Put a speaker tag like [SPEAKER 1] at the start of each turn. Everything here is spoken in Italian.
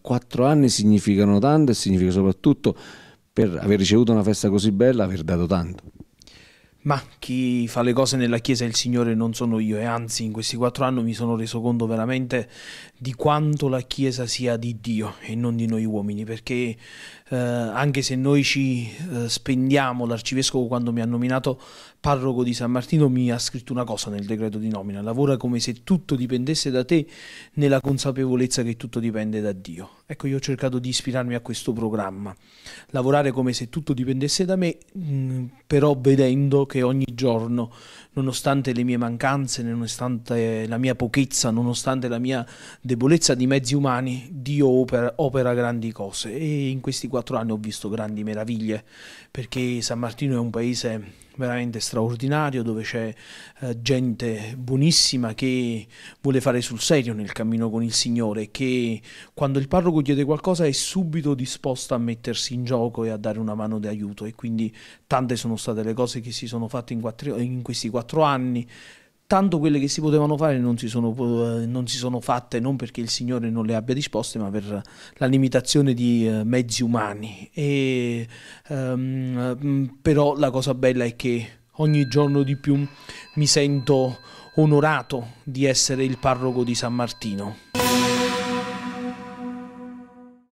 [SPEAKER 1] Quattro anni significano tanto e significa soprattutto per aver ricevuto una festa così bella aver dato tanto.
[SPEAKER 2] Ma chi fa le cose nella Chiesa è il Signore, non sono io, e anzi in questi quattro anni mi sono reso conto veramente di quanto la Chiesa sia di Dio e non di noi uomini, perché eh, anche se noi ci eh, spendiamo, l'Arcivescovo quando mi ha nominato parroco di San Martino mi ha scritto una cosa nel decreto di nomina, lavora come se tutto dipendesse da te nella consapevolezza che tutto dipende da Dio. Ecco, io ho cercato di ispirarmi a questo programma, lavorare come se tutto dipendesse da me. Mh, mm, però vedendo che ogni giorno, nonostante le mie mancanze, nonostante la mia pochezza, nonostante la mia debolezza di mezzi umani, Dio opera, opera, grandi cose e in questi quattro anni ho visto grandi meraviglie perché San Martino è un paese veramente straordinario dove c'è eh, gente buonissima che vuole fare sul serio nel cammino con il Signore che quando il parroco chiede qualcosa è subito disposto a mettersi in gioco e a dare una mano di aiuto e quindi tante sono state le cose che si sono fatte in, quattro, in questi quattro anni tanto quelle che si potevano fare non si sono, eh, non si sono fatte non perché il Signore non le abbia disposte, ma per la limitazione di eh, mezzi umani. E, um, però la cosa bella è che ogni giorno di più mi sento onorato di essere il parroco di San Martino.